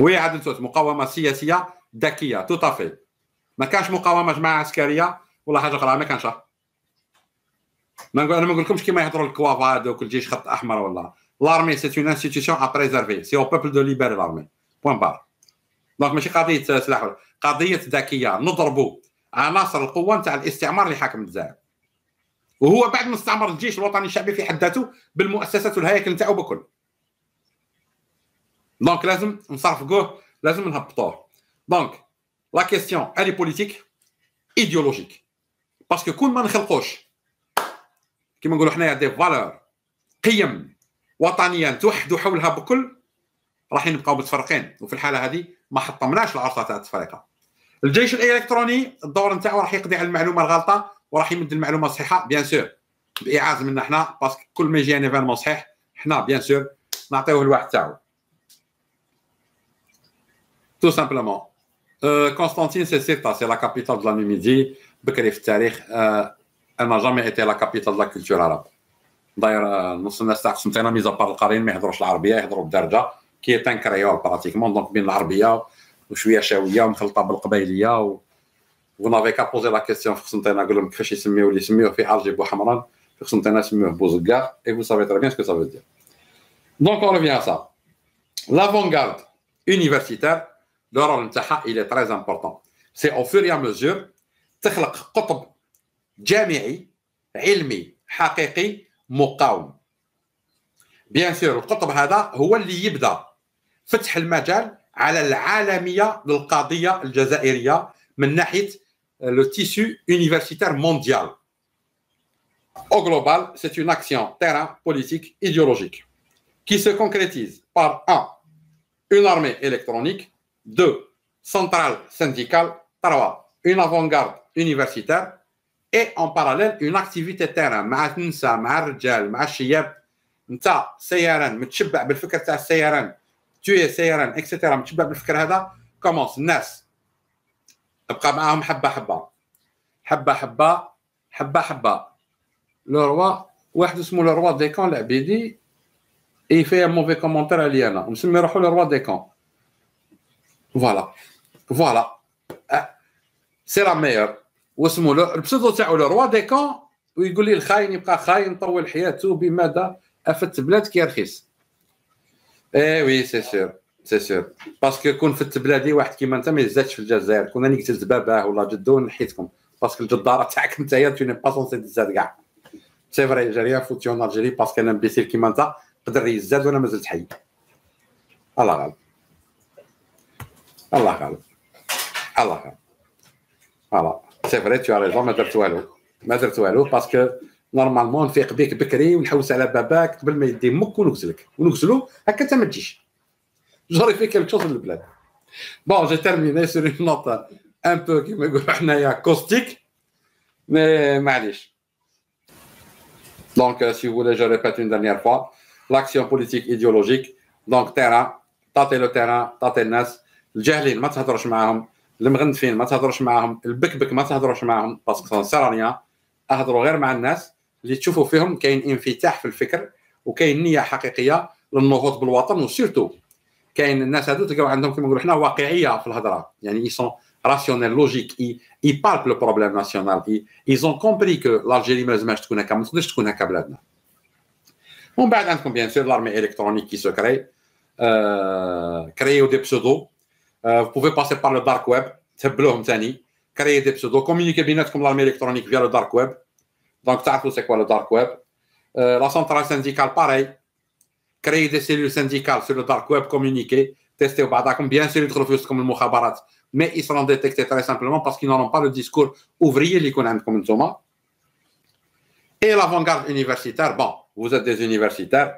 هذا صوت مقاومه سياسيه ذكيه توطافي ما كانش مقاومه جماعه عسكريه ولا حاجه اخرى ما كانش ما نقول انا ما نقولكمش كيما يهضروا الكوافا دوك الجيش خط احمر ولا لارمي سي اون انستيتيوشن ا بريزيرفي سي او بوبل دو ليبر لارمي بوان بار دونك ماشي قضيه سلاح قضيه ذكيه نضربوا عناصر القوه نتاع الاستعمار اللي حاكم الجزائر وهو بعد ما استعمر الجيش الوطني الشعبي في حد ذاته بالمؤسسات والهياكل نتاعو بكل دونك لازم نصرفقوه لازم نهبطوه دونك لا كيستيون الي بوليتيك ايديولوجيك باسكو كون ما نخلقوش كيما نقولوا حنايا دي فالور قيم وطنيه نتوحدوا حولها بكل راح نبقاو متفرقين وفي الحاله هذه ما حطمناش العرصه تاع التفرقه الجيش الالكتروني الدور نتاعو راح يقضي على المعلومه الغلطه وراح يمد المعلومه الصحيحه بيان سور باعاز منا حنا باسكو كل ما يجي ان ايفينمون صحيح حنا بيان سور نعطيوه الواحد تاعو Tout simplement. Euh, Constantine, c'est c'est la capitale de la Numidie. Bekrif euh, elle n'a jamais été la capitale de la culture arabe. D'ailleurs, euh, nous sommes à mise à part le Karim, mais l'arabia, le Darja, qui est un créole pratiquement, donc bien l'arabia, ou chouïa chaouia, مخلطه بالقبائليه و... Vous n'avez qu'à poser la question, فخصنتينا قول لهم كيفاش يسميوه اللي vous n'avez qu'à poser la question, et vous savez très bien ce que ça veut dire. Donc on revient à ça. L'avant-garde universitaire le rôle de la est très important. C'est au fur et à mesure de faire un peu de choses qui Bien sûr, le problème de la RA est al faire un peu de choses qui sont très importants. C'est le tissu universitaire mondial. Au global, c'est une action de terrain politique idéologique qui se concrétise par une armée électronique. 2. Centrale syndicale. 3. Une avant-garde universitaire. Et en parallèle, une activité terrain. مع النساء مع الرجال مع الشياب انت سيران متشبع بالفكر تاع السيران تي سيران اكسترا متشبع بالفكر هذا كومونس الناس ابقى معاهم حبه حبه حبه حبه حبه حبه لو روا واحد اسمه لو روا ديكون العبيدي اي فيها موفي كومونتير علي انا مسمي روحو لو روا ديكون فوالا فوالا سي لا ميور واسمو لو البسودو تاعو لو روا دي كون ويقول لي الخاين يبقى خاين طول حياته بماذا افت بلاد كي رخيص اي وي سي سير سي سير باسكو كون فت بلادي واحد كيما انت ما يزادش في الجزائر كون راني قتلت باباه ولا جدو نحيتكم باسكو الجداره تاعك انت هي تو ني با سونسي تزاد كاع سي فري جاري فوتيون الجيري باسكو انا امبيسيل كيما انت قدر يزاد وانا مازلت حي الله غالب C'est vrai, tu as raison, mais ne le fais pas parce que normalement, on fait le bébé avec la carrière on cherche le bébé avant qu'il ne se moque et qu'on le gâche, et qu'on le gâche, c'est ça que ça ne se passe pas. fait quelque chose dans le bled. Bon, j'ai terminé sur une note un peu, qui me dit, caustique, mais ce n'est Donc, euh, si vous voulez, je répète une dernière fois, l'action politique idéologique, donc terrain, tâtez le terrain, tâtez les الجاهلين ما تهضرش معاهم المغنفين ما تهضرش معاهم البكبك ما تهضرش معاهم باسكو سيرانيا اهضروا غير مع الناس اللي تشوفوا فيهم كاين انفتاح في الفكر وكاين نيه حقيقيه للنهوض بالوطن وسيرتو كاين الناس هذو تلقاو عندهم كما نقولوا حنا واقعيه في الهضره يعني اي سون راسيونيل لوجيك اي اي بارك لو بروبليم ناسيونال اي زون كومبري كو لالجيري ما لازمهاش تكون هكا ما تقدرش تكون هكا بلادنا ومن بعد عندكم بيان سور لارمي الكترونيك كي سو كري آه كريو دي بسودو Euh, vous pouvez passer par le dark web, c'est créer des pseudos, communiquer comme l'armée électronique via le dark web. Donc, ça, c'est quoi le dark web euh, La centrale syndicale, pareil. Créer des cellules syndicales sur le dark web, communiquer, tester au comme bien sûr, ils refusent comme le mouhabarat, Mais ils seront détectés très simplement parce qu'ils n'auront pas le discours ouvrier connaît comme le Zoma. Et l'avant-garde universitaire, bon, vous êtes des universitaires,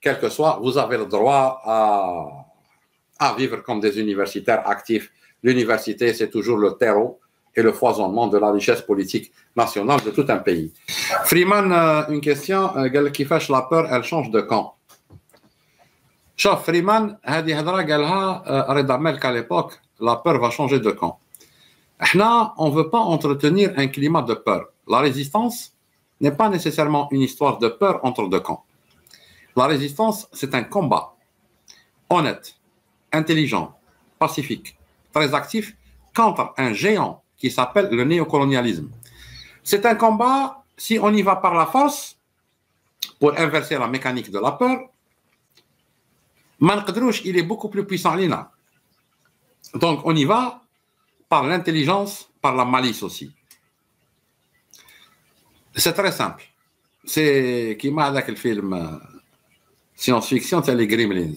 quel que soit, vous avez le droit à à vivre comme des universitaires actifs. L'université, c'est toujours le terreau et le foisonnement de la richesse politique nationale de tout un pays. Freeman, euh, une question, euh, qui fâche la peur, elle change de camp. Chef Freeman, euh, à l'époque, قالها peur va changer de camp. On on veut pas entretenir un climat de peur. La résistance n'est pas nécessairement une histoire de peur entre deux camps. La résistance, c'est un combat honnête intelligent, pacifique, très actif contre un géant qui s'appelle le néocolonialisme. C'est un combat, si on y va par la force, pour inverser la mécanique de la peur, Manqadrouche, il est beaucoup plus puissant l'INA. Donc on y va par l'intelligence, par la malice aussi. C'est très simple. C'est qui m'a le film euh, science-fiction, c'est les Gremlins.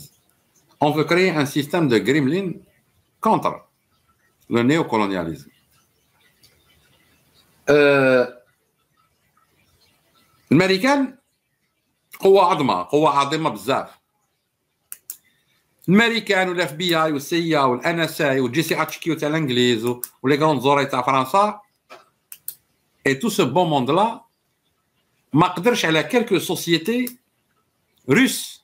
On veut créer un système de gremlin contre le néocolonialisme. Euh, L'américaine, ou l'Adama, ou l'Adama Bzaf. L'américaine, ou l'FBI, ou le CIA, ou l'NSA, ou le GCHQ, ou ou les grandes oreilles de et tout ce bon monde-là, je vais vous quelques sociétés russes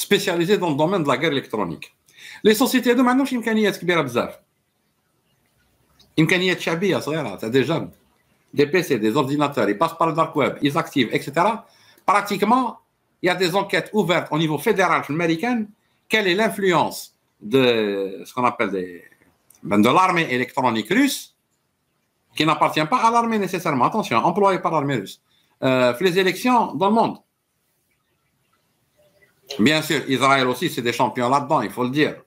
spécialisés dans le domaine de la guerre électronique. Les sociétés de ما عندهمش امكانيات كبيره بزاف امكانيات شعبيه صغيره تاع دي C'est des PC, des ordinateurs, ils passent par le dark web, ils activent, etc. Pratiquement, il y a des enquêtes ouvertes au niveau fédéral américain. Quelle est l'influence de ce qu'on appelle ben, de l'armée électronique russe, qui n'appartient pas à l'armée nécessairement, attention, employée par l'armée russe, euh, les élections dans le monde Bien sûr, Israël aussi, c'est des champions là-dedans, il faut le dire.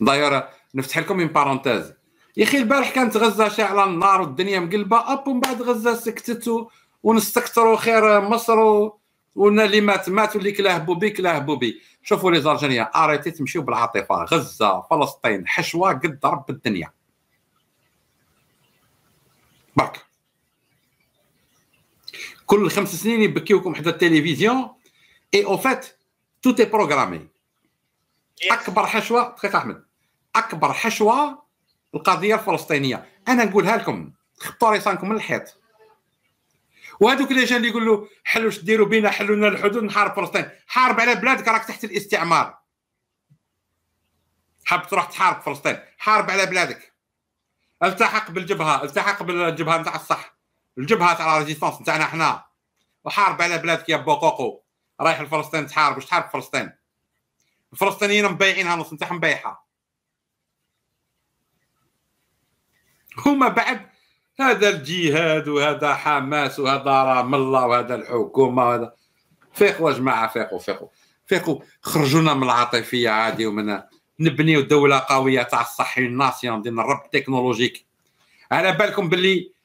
D'ailleurs, نفتح لكم une parenthèse. يا اخي البارح كانت غزه شاعله النار والدنيا مقلبه اب ومن بعد غزه سكتت ونستكثروا خير مصر ونا اللي مات مات واللي كلاه بوبي كلاه بوبي شوفوا لي زارجينيا اريتي تمشيو بالعاطفه غزه فلسطين حشوه قد رب الدنيا برك كل خمس سنين يبكيوكم حدا التلفزيون اي او فات تو تي بروغرامي اكبر حشوه دقيقه احمد اكبر حشوه القضيه الفلسطينيه انا نقولها لكم خطوا ريسانكم من الحيط وهذوك اللي جان اللي يقولوا حلوا واش ديروا بينا حلوا لنا الحدود نحارب فلسطين حارب على بلادك راك تحت الاستعمار حاب تروح تحارب فلسطين حارب على بلادك التحق بالجبهه التحق بالجبهه نتاع الصح الجبهه تاع لا ريزيستونس نتاعنا حنا وحارب على بلاد يا بوقوقو رايح لفلسطين تحارب واش تحارب فلسطين الفلسطينيين مبيعينها نص نتاعهم مبيعها هما بعد هذا الجهاد وهذا حماس وهذا رام الله وهذا الحكومه وهذا فيقوا يا جماعه فيقوا فيقوا فيقوا خرجونا من العاطفيه عادي ومن نبنيو دوله قويه تاع الصحي الناسيون ندير الرب التكنولوجيك على بالكم باللي